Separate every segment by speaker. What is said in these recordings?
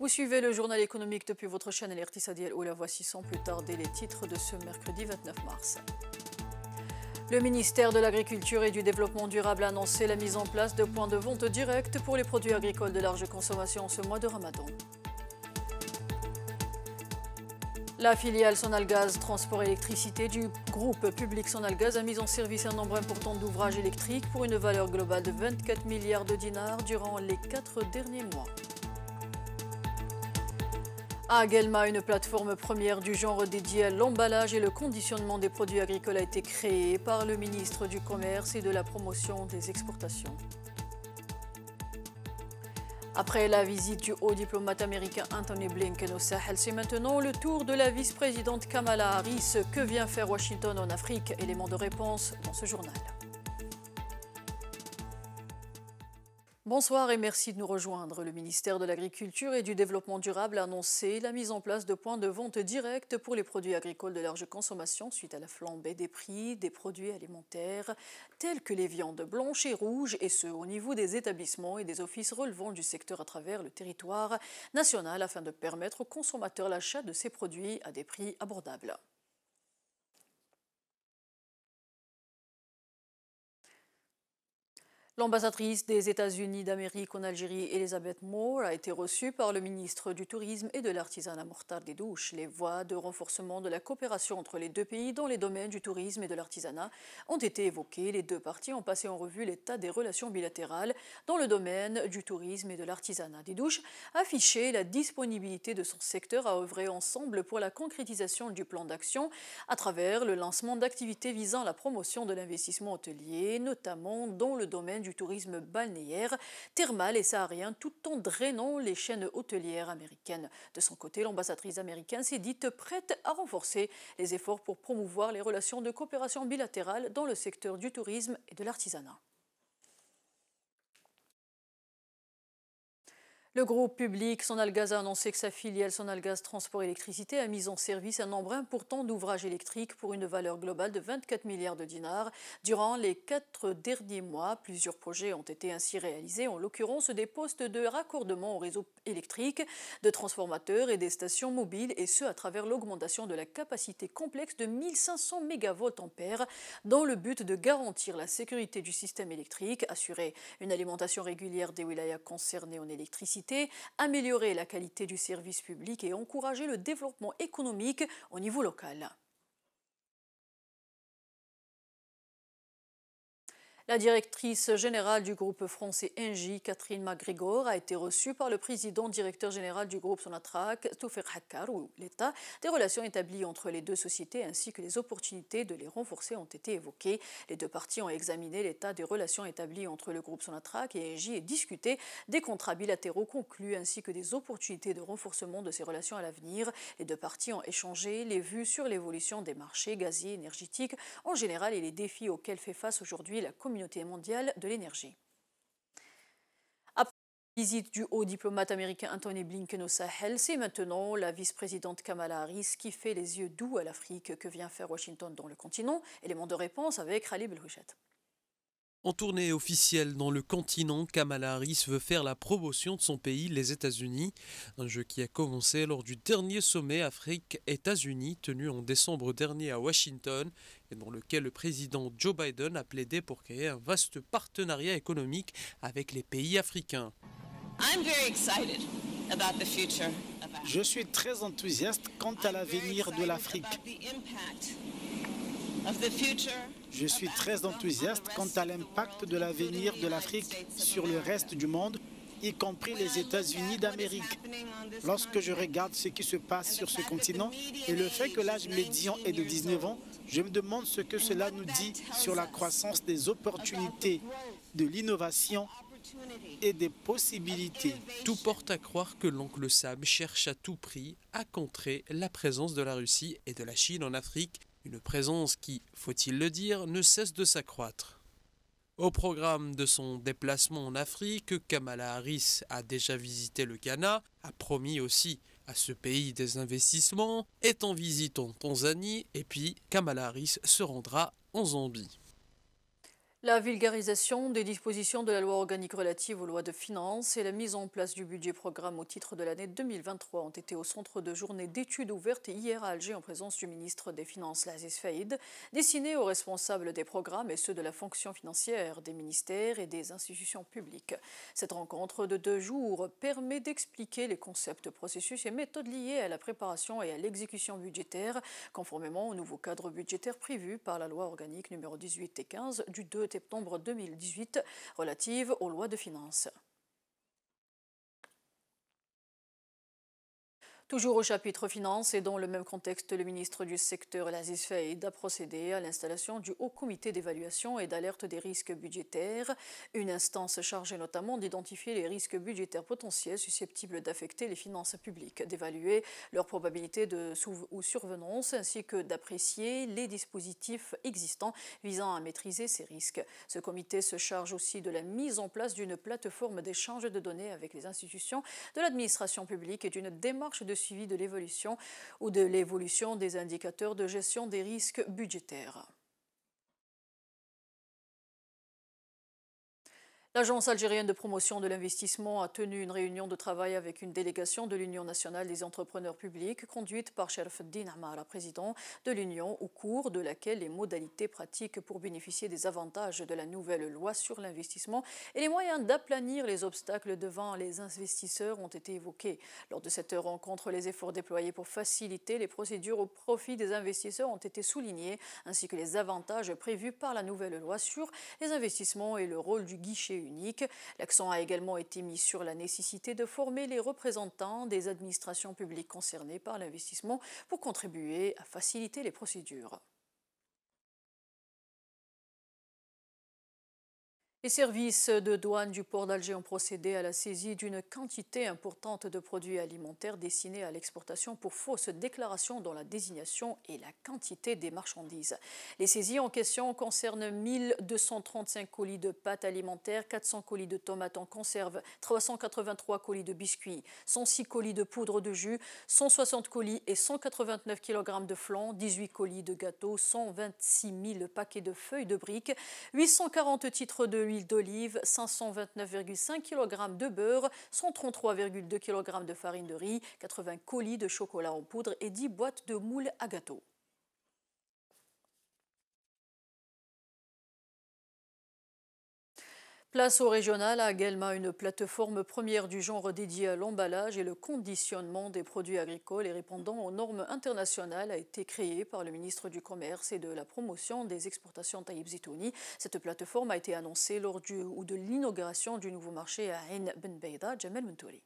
Speaker 1: Vous suivez le journal économique depuis votre chaîne Alertisadiel, où la Voici sans plus tarder les titres de ce mercredi 29 mars. Le ministère de l'Agriculture et du Développement durable a annoncé la mise en place de points de vente directs pour les produits agricoles de large consommation ce mois de Ramadan. La filiale Sonalgas Transport Électricité du groupe public Sonalgas a mis en service un nombre important d'ouvrages électriques pour une valeur globale de 24 milliards de dinars durant les quatre derniers mois. Agelma, une plateforme première du genre dédiée à l'emballage et le conditionnement des produits agricoles a été créée par le ministre du Commerce et de la Promotion des Exportations. Après la visite du haut diplomate américain Anthony Blinken au Sahel, c'est maintenant le tour de la vice-présidente Kamala Harris. Que vient faire Washington en Afrique Élément de réponse dans ce journal. Bonsoir et merci de nous rejoindre. Le ministère de l'Agriculture et du Développement durable a annoncé la mise en place de points de vente directs pour les produits agricoles de large consommation suite à la flambée des prix des produits alimentaires tels que les viandes blanches et rouges et ce au niveau des établissements et des offices relevant du secteur à travers le territoire national afin de permettre aux consommateurs l'achat de ces produits à des prix abordables. L'ambassadrice des États-Unis d'Amérique en Algérie, Elizabeth Moore, a été reçue par le ministre du Tourisme et de l'Artisanat Mortar des Douches. Les voies de renforcement de la coopération entre les deux pays dans les domaines du tourisme et de l'artisanat ont été évoquées. Les deux parties ont passé en revue l'état des relations bilatérales dans le domaine du tourisme et de l'artisanat des douches, affiché la disponibilité de son secteur à œuvrer ensemble pour la concrétisation du plan d'action à travers le lancement d'activités visant la promotion de l'investissement hôtelier, notamment dans le domaine du du tourisme balnéaire, thermal et saharien, tout en drainant les chaînes hôtelières américaines. De son côté, l'ambassadrice américaine s'est dite prête à renforcer les efforts pour promouvoir les relations de coopération bilatérale dans le secteur du tourisme et de l'artisanat. Le groupe public Sonalgas a annoncé que sa filiale Sonalgas Transport Électricité a mis en service un nombre important d'ouvrages électriques pour une valeur globale de 24 milliards de dinars. Durant les quatre derniers mois, plusieurs projets ont été ainsi réalisés, en l'occurrence des postes de raccordement au réseau électrique, de transformateurs et des stations mobiles, et ce à travers l'augmentation de la capacité complexe de 1500 MVA dans le but de garantir la sécurité du système électrique, assurer une alimentation régulière des wilayas concernées en électricité améliorer la qualité du service public et encourager le développement économique au niveau local. La directrice générale du groupe français Engie, Catherine MacGregor, a été reçue par le président directeur général du groupe Sonatrach, Toufer Hakkar, ou l'état des relations établies entre les deux sociétés ainsi que les opportunités de les renforcer ont été évoquées. Les deux parties ont examiné l'état des relations établies entre le groupe Sonatrach et Engie et discuté des contrats bilatéraux conclus ainsi que des opportunités de renforcement de ces relations à l'avenir. Les deux parties ont échangé les vues sur l'évolution des marchés gaziers énergétiques en général et les défis auxquels fait face aujourd'hui la communauté mondiale de l'énergie. Après la visite du haut diplomate américain Antony Blinken au Sahel, c'est maintenant la vice-présidente Kamala Harris qui fait les yeux doux à l'Afrique que vient faire Washington dans le continent. Élément de réponse avec Khalil Belhouchet.
Speaker 2: En tournée officielle dans le continent, Kamala Harris veut faire la promotion de son pays, les États-Unis, un jeu qui a commencé lors du dernier sommet Afrique-États-Unis tenu en décembre dernier à Washington et dans lequel le président Joe Biden a plaidé pour créer un vaste partenariat économique avec les pays africains. Je suis
Speaker 3: très enthousiaste quant à l'avenir de l'Afrique. Je suis très enthousiaste quant à l'impact de l'avenir de l'Afrique sur le reste du monde, y compris les États-Unis d'Amérique. Lorsque je regarde ce qui se passe sur ce continent et le fait que l'âge médian est de 19 ans, je me demande ce que cela nous dit sur la croissance des opportunités, de l'innovation
Speaker 2: et des possibilités. Tout porte à croire que l'oncle Sam cherche à tout prix à contrer la présence de la Russie et de la Chine en Afrique une présence qui, faut-il le dire, ne cesse de s'accroître. Au programme de son déplacement en Afrique, Kamala Harris a déjà visité le Ghana, a promis aussi à ce pays des investissements, est en visite en Tanzanie et puis Kamala Harris se rendra en Zambie.
Speaker 1: La vulgarisation des dispositions de la loi organique relative aux lois de finances et la mise en place du budget programme au titre de l'année 2023 ont été au centre de journées d'études ouvertes hier à Alger en présence du ministre des Finances Lazis Faïd, destiné aux responsables des programmes et ceux de la fonction financière des ministères et des institutions publiques. Cette rencontre de deux jours permet d'expliquer les concepts, processus et méthodes liés à la préparation et à l'exécution budgétaire, conformément au nouveau cadre budgétaire prévu par la loi organique numéro 18 et 15 du 2 septembre 2018 relative aux lois de finances. Toujours au chapitre finances, et dans le même contexte, le ministre du secteur, Lazis Faïd, a procédé à l'installation du Haut Comité d'évaluation et d'alerte des risques budgétaires, une instance chargée notamment d'identifier les risques budgétaires potentiels susceptibles d'affecter les finances publiques, d'évaluer leur probabilité de ou survenance ainsi que d'apprécier les dispositifs existants visant à maîtriser ces risques. Ce comité se charge aussi de la mise en place d'une plateforme d'échange de données avec les institutions de l'administration publique et d'une démarche de suivi de l'évolution ou de l'évolution des indicateurs de gestion des risques budgétaires. L'Agence algérienne de promotion de l'investissement a tenu une réunion de travail avec une délégation de l'Union nationale des entrepreneurs publics conduite par Din Amara, président de l'Union, au cours de laquelle les modalités pratiques pour bénéficier des avantages de la nouvelle loi sur l'investissement et les moyens d'aplanir les obstacles devant les investisseurs ont été évoqués. Lors de cette rencontre, les efforts déployés pour faciliter les procédures au profit des investisseurs ont été soulignés, ainsi que les avantages prévus par la nouvelle loi sur les investissements et le rôle du guichet L'accent a également été mis sur la nécessité de former les représentants des administrations publiques concernées par l'investissement pour contribuer à faciliter les procédures. Les services de douane du port d'Alger ont procédé à la saisie d'une quantité importante de produits alimentaires destinés à l'exportation pour fausses déclarations dont la désignation et la quantité des marchandises. Les saisies en question concernent 1235 colis de pâtes alimentaires, 400 colis de tomates en conserve, 383 colis de biscuits, 106 colis de poudre de jus, 160 colis et 189 kg de flan, 18 colis de gâteaux, 126 000 paquets de feuilles de briques, 840 titres de huile d'olive, 529,5 kg de beurre, 133,2 kg de farine de riz, 80 colis de chocolat en poudre et 10 boîtes de moules à gâteau. Place au régional à Guelma, une plateforme première du genre dédiée à l'emballage et le conditionnement des produits agricoles et répondant aux normes internationales a été créée par le ministre du Commerce et de la Promotion des exportations Taïb Zitouni. Cette plateforme a été annoncée lors du, ou de l'inauguration du nouveau marché à Ain Ben Beida, Jamel Muntouri.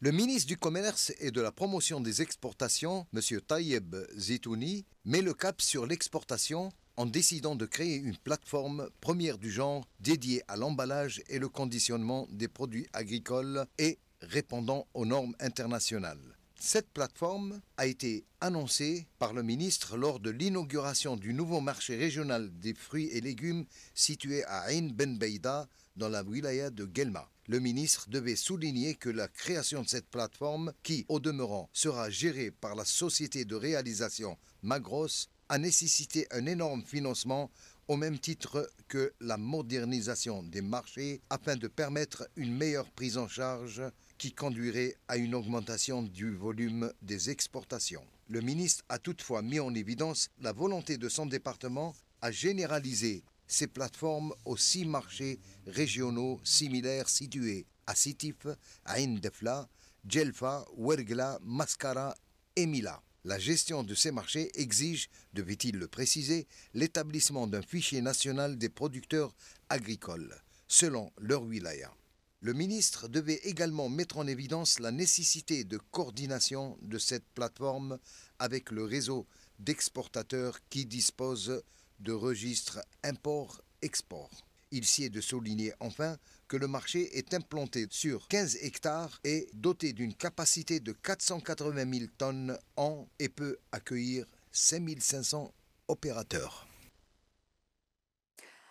Speaker 2: Le ministre du Commerce et de la Promotion des exportations, M. Taïeb Zitouni, met le cap sur l'exportation en décidant de créer une plateforme première du genre dédiée à l'emballage et le conditionnement des produits agricoles et répondant aux normes internationales. Cette plateforme a été annoncée par le ministre lors de l'inauguration du nouveau marché régional des fruits et légumes situé à Ain Ben Beida dans la wilaya de Guelma. Le ministre devait souligner que la création de cette plateforme, qui au demeurant sera gérée par la société de réalisation Magros, a nécessité un énorme financement au même titre que la modernisation des marchés afin de permettre une meilleure prise en charge qui conduirait à une augmentation du volume des exportations. Le ministre a toutefois mis en évidence la volonté de son département à généraliser ces plateformes aux six marchés régionaux similaires situés à Sitif, à Indefla, Djelfa, Wergla, Mascara et Mila. La gestion de ces marchés exige, devait-il le préciser, l'établissement d'un fichier national des producteurs agricoles, selon leur wilaya. Le ministre devait également mettre en évidence la nécessité de coordination de cette plateforme avec le réseau d'exportateurs qui dispose de registres import-export. Il s'y est de souligner enfin que le marché est implanté sur 15 hectares et doté d'une capacité de 480 000 tonnes en et peut accueillir 5500 opérateurs.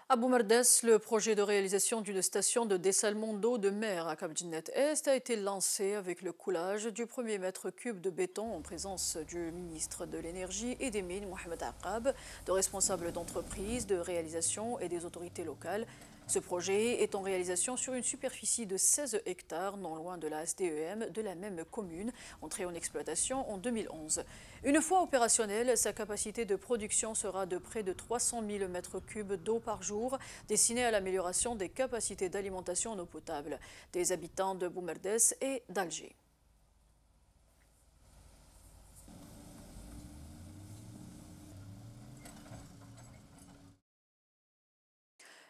Speaker 1: À Boumardès, le projet de réalisation d'une station de dessalement d'eau de mer à Kabjinet Est a été lancé avec le coulage du premier mètre cube de béton en présence du ministre de l'Énergie et des Mines, Mohamed Aqab, de responsables d'entreprise, de réalisation et des autorités locales. Ce projet est en réalisation sur une superficie de 16 hectares, non loin de la SDEM de la même commune, entrée en exploitation en 2011. Une fois opérationnelle, sa capacité de production sera de près de 300 000 m3 d'eau par jour, destinée à l'amélioration des capacités d'alimentation en eau potable des habitants de Boumerdès et d'Alger.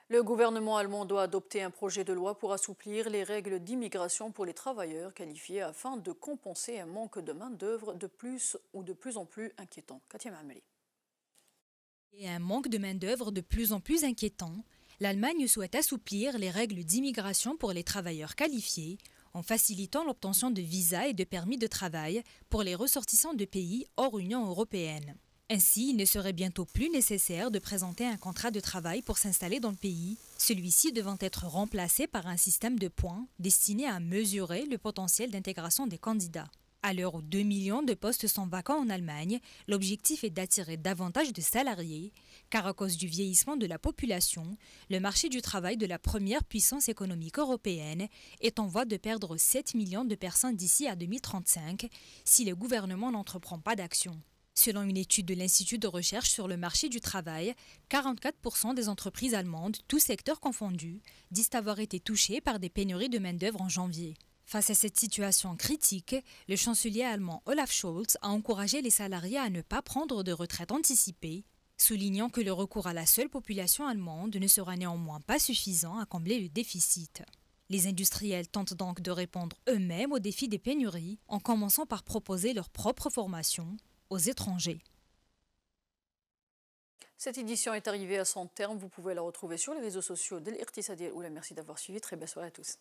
Speaker 1: Le gouvernement allemand doit adopter un projet de loi pour assouplir les règles d'immigration pour les travailleurs qualifiés afin de compenser un manque de main-d'œuvre de plus ou de plus en plus inquiétant. Katia Mameli.
Speaker 3: Et un manque de main-d'œuvre de plus en plus inquiétant, l'Allemagne souhaite assouplir les règles d'immigration pour les travailleurs qualifiés en facilitant l'obtention de visas et de permis de travail pour les ressortissants de pays hors Union européenne. Ainsi, il ne serait bientôt plus nécessaire de présenter un contrat de travail pour s'installer dans le pays, celui-ci devant être remplacé par un système de points destiné à mesurer le potentiel d'intégration des candidats. À l'heure où 2 millions de postes sont vacants en Allemagne, l'objectif est d'attirer davantage de salariés, car à cause du vieillissement de la population, le marché du travail de la première puissance économique européenne est en voie de perdre 7 millions de personnes d'ici à 2035 si le gouvernement n'entreprend pas d'action. Selon une étude de l'Institut de recherche sur le marché du travail, 44% des entreprises allemandes, tous secteurs confondus, disent avoir été touchées par des pénuries de main-d'œuvre en janvier. Face à cette situation critique, le chancelier allemand Olaf Scholz a encouragé les salariés à ne pas prendre de retraite anticipée, soulignant que le recours à la seule population allemande ne sera néanmoins pas suffisant à combler le déficit. Les industriels tentent donc de répondre eux-mêmes aux défis des pénuries en commençant par proposer leur propre formation, aux étrangers.
Speaker 1: Cette édition est arrivée à son terme. Vous pouvez la retrouver sur les réseaux sociaux de l'Irtisadiel. Oula. Merci d'avoir suivi. Très belle soirée à tous.